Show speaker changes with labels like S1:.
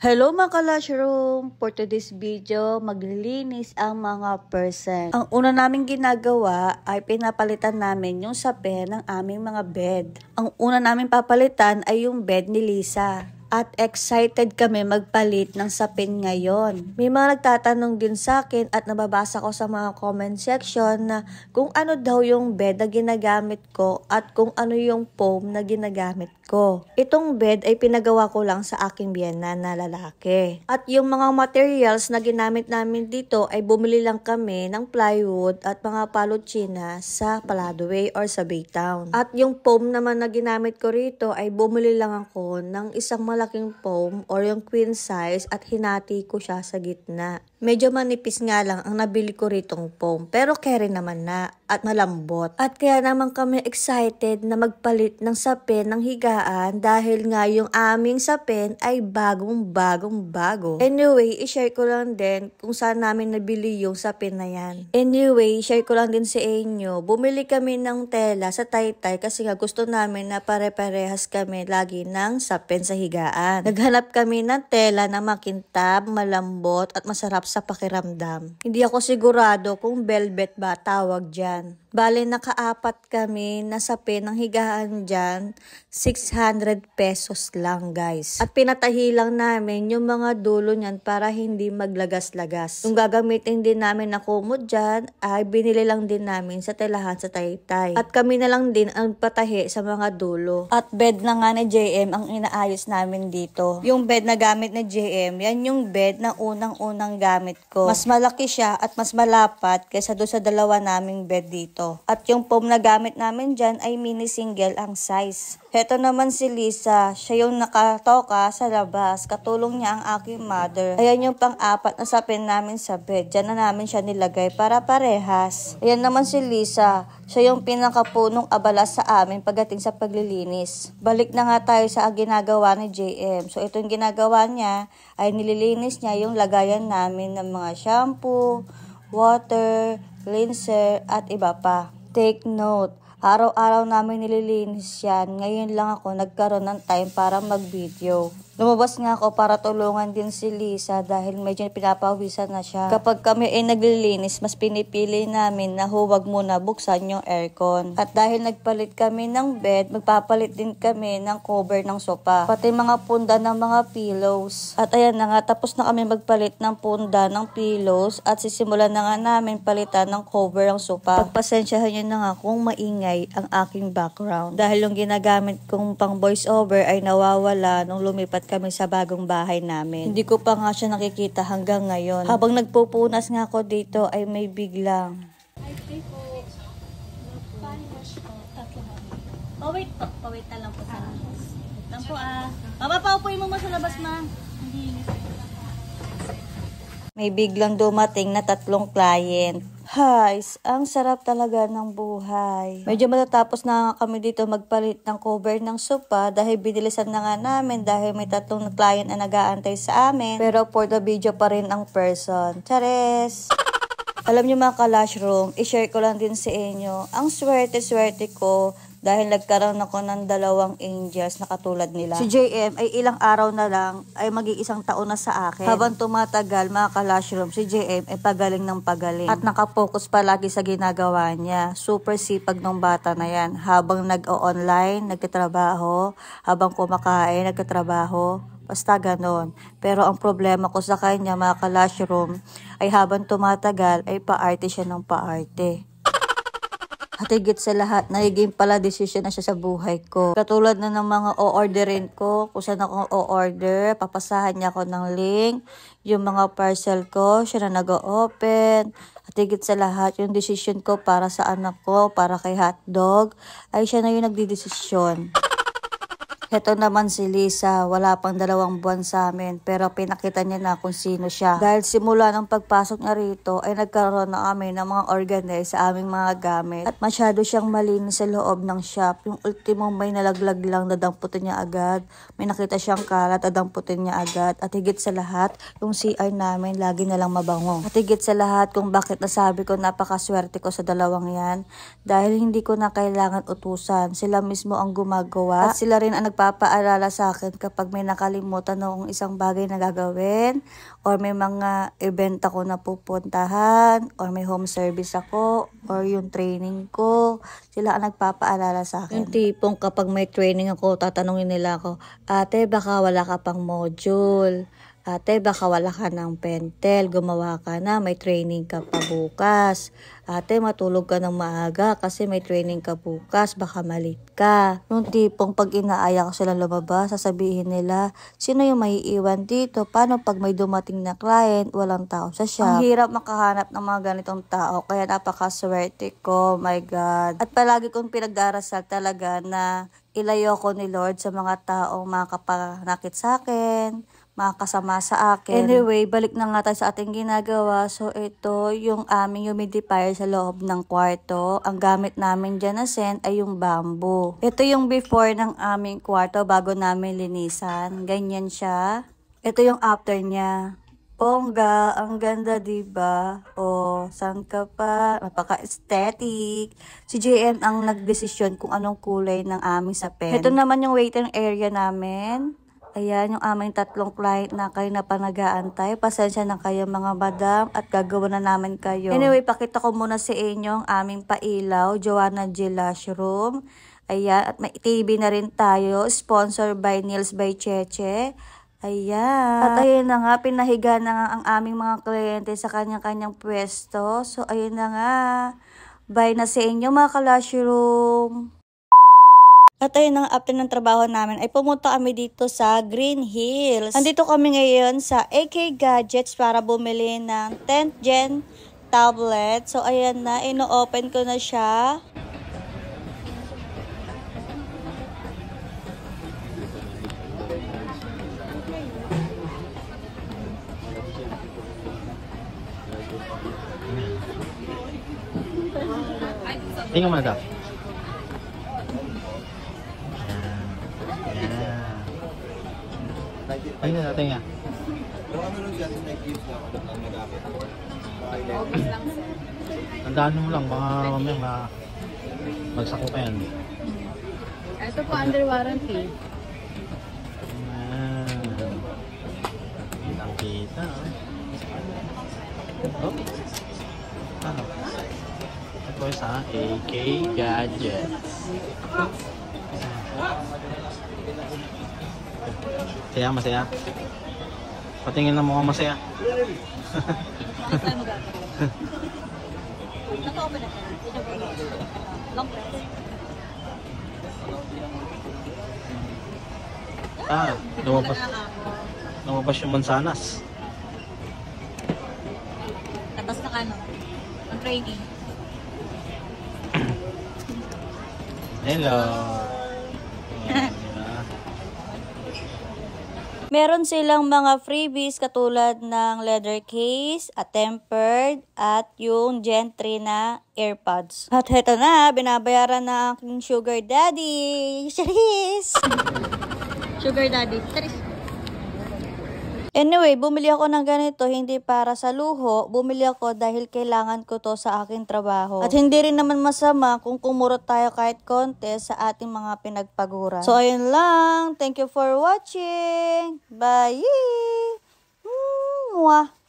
S1: Hello mga kalashroom! For today's video, maglilinis ang mga person. Ang una namin ginagawa ay pinapalitan namin yung sape ng aming mga bed. Ang una namin papalitan ay yung bed ni Lisa at excited kami magpalit ng sapin ngayon. May mga nagtatanong din sa akin at nababasa ko sa mga comment section na kung ano daw yung bed na ginagamit ko at kung ano yung foam na ginagamit ko. Itong bed ay pinagawa ko lang sa aking biyena na lalaki. At yung mga materials na ginamit namin dito ay bumili lang kami ng plywood at mga palutsina sa Paladuay or sa Baytown. At yung foam naman na ginamit ko rito ay bumili lang ako ng isang malaking malaking foam or yung queen size at hinati ko siya sa gitna. Medyo manipis nga lang ang nabili ko ritong foam pero kere naman na at malambot. At kaya naman kami excited na magpalit ng sapin ng higaan dahil nga yung aming sapin ay bagong bagong bago. Anyway, ishare ko lang din kung saan namin nabili yung sapin na yan. Anyway, share ko lang din sa si inyo. Bumili kami ng tela sa taytay kasi nga gusto namin na pare-parehas kami lagi ng sapin sa higaan. Naghanap kami ng tela na makintab, malambot at masarap sa pakiramdam. Hindi ako sigurado kung velvet ba tawag dyan. Bale, nakaapat kami, nasape ng higaan dyan, 600 pesos lang guys. At pinatahi lang namin yung mga dulo niyan para hindi maglagas-lagas. Yung gagamitin din namin na kumot dyan, ay binili lang din namin sa telahan sa Taytay. At kami na lang din ang patahi sa mga dulo. At bed na nga ni JM ang inaayos namin dito. Yung bed na gamit ni JM, yan yung bed na unang-unang gamit ko. Mas malaki siya at mas malapat kaysa doon sa dalawa naming bed dito ito. At yung foam na gamit namin dyan ay mini single ang size. Heto naman si Lisa, siya yung nakatoka sa labas. Katulong niya ang aking mother. Ayan yung pang-apat na sapin namin sa bed. Dyan na namin siya nilagay para parehas. Ayan naman si Lisa, siya yung pinakapunong abala sa amin pagdating sa paglilinis. Balik na nga tayo sa ginagawa ni JM. So itong ginagawa niya ay nililinis niya yung lagayan namin ng mga shampoo, water, cleanser, at iba pa. Take note, Araw-araw namin nililinis yan. Ngayon lang ako nagkaroon ng time para mag-video. Lumabas nga ako para tulungan din si Lisa dahil medyo pinapawisan na siya. Kapag kami ay naglilinis, mas pinipili namin na huwag muna buksan yung aircon. At dahil nagpalit kami ng bed, magpapalit din kami ng cover ng sopa. Pati mga punda ng mga pillows. At ayan na nga, tapos na kami magpalit ng punda ng pillows at sisimulan na nga namin palitan ng cover ng sopa. Pagpasensyahan nyo na nga kung maingay ingay ang aking background. Dahil yung ginagamit kong pang voiceover ay nawawala nung lumipat kami sa bagong bahay namin. Hindi ko pa nga siya nakikita hanggang ngayon. Habang nagpupunas nga ako dito ay may biglang. Ay, po. Oh, wait po. Oh, wait na lang po sa labas. Lang po ah. Mama, mo mo sa labas, ma. May biglang dumating na tatlong client Guys, ang sarap talaga ng buhay. Medyo matatapos na kami dito magpalit ng cover ng sopa dahil binilisan na nga namin dahil may tatlong na client na nag-aantay sa amin. Pero for the video pa rin ang person. Chares! Alam nyo mga ka-lash room, i-share ko lang din sa inyo. Ang swerte-swerte ko dahil nagkaroon ako ng dalawang angels na katulad nila. Si JM ay ilang araw na lang ay mag-iisang taon na sa akin. Habang tumatagal mga kalashroom, si JM ay pagaling ng pagaling. At nakapokus palagi sa ginagawa niya. Super sipag ng bata na yan. Habang nag-online, nagtatrabaho. Habang kumakain, nagtatrabaho. Basta ganon. Pero ang problema ko sa kanya, mga kalashroom, ay habang tumatagal, ay paarte siya ng paarte. At higit sa lahat, nagiging pala decision na siya sa buhay ko. Katulad na ng mga o-orderin ko, kung saan ako o-order, papasahan niya ako ng link, yung mga parcel ko, siya na nag-open. At higit sa lahat, yung decision ko para sa anak ko, para kay hotdog, ay siya na yung nagdidesisyon. Ito naman si Lisa, wala pang dalawang buwan sa amin pero pinakita niya na kung sino siya. Dahil simula ng pagpasok niya rito ay nagkaroon na kami ng mga organize sa aming mga gamit at masyado siyang malinis sa loob ng shop. Yung ultimong may nalaglag lang nadamputin niya agad. May nakita siyang kalat at niya agad. At higit sa lahat, yung CR namin lagi na lang mabango. At higit sa lahat kung bakit nasabi ko napakaswerte ko sa dalawang yan dahil hindi ko na kailangan utusan. Sila mismo ang gumagawa at sila rin ang nagpapaalala sa akin kapag may nakalimutan noong isang bagay na gagawin or may mga event ako na pupuntahan or may home service ako or yung training ko. Sila ang nagpapaalala sa akin. Yung tipong kapag may training ako, tatanungin nila ako, ate baka wala ka pang module Ate, baka wala ka ng pentel, gumawa ka na, may training ka pa bukas. Ate, matulog ka ng maaga kasi may training ka bukas, baka malit ka. Yung tipong pag inaaya ko silang lumabas, sasabihin nila, sino yung may iwan dito? Paano pag may dumating na client, walang tao sa shop? Ang hirap makahanap ng mga ganitong tao, kaya napakaswerte ko, my God. At palagi kong pinagdarasal talaga na ilayo ko ni Lord sa mga taong makapanakit sa akin, makakasama sa akin. Anyway, balik na nga tayo sa ating ginagawa. So, ito yung aming humidifier sa loob ng kwarto. Ang gamit namin dyan na scent ay yung bamboo. Ito yung before ng aming kwarto bago namin linisan. Ganyan siya. Ito yung after niya. Pongga, ang ganda, di ba? O, saan ka pa? Napaka-aesthetic. Si JM ang nagdesisyon kung anong kulay ng aming sa pen. Ito naman yung waiting area namin. Ayan, yung aming tatlong client na kayo na panagaantay. Pasensya na kayo mga madam at gagawa na namin kayo. Anyway, pakita ko muna sa inyo ang aming pailaw, Joanna G. Room. Ayan, at may TV na rin tayo, sponsored by Nils by Cheche. Ayan. At ayun na nga, pinahiga na nga ang aming mga kliyente sa kanya-kanyang pwesto. So, ayun na nga. Bye na sa inyo mga kalashroom. At ayun, ang after ng trabaho namin ay pumunta kami dito sa Green Hills. Nandito kami ngayon sa AK Gadgets para bumili ng 10th gen tablet. So ayan na, ino-open ko na siya. Tingnan mo na daw. Ayun na natin nga. Tandaan mo lang, baka mamaya ma magsako ka yan. Ito po under warranty. Ah, nakita. Ah. Oh. Ano? Ito ay sa AK Gadgets. Masaya, masaya. Patingin na mukhang masaya. Ah, lumabas. Lumabas yung mansanas. Tapos na ano? Ang training. Hello. Meron silang mga freebies katulad ng leather case, a tempered, at yung gentry na AirPods. At heto na, binabayaran na aking sugar daddy, Charis! sugar daddy, Charis! Anyway, bumili ako ng ganito hindi para sa luho, bumili ako dahil kailangan ko to sa aking trabaho. At hindi rin naman masama kung kumurot tayo kahit konti sa ating mga pinagpaguran. So ayun lang, thank you for watching. Bye! Mwah!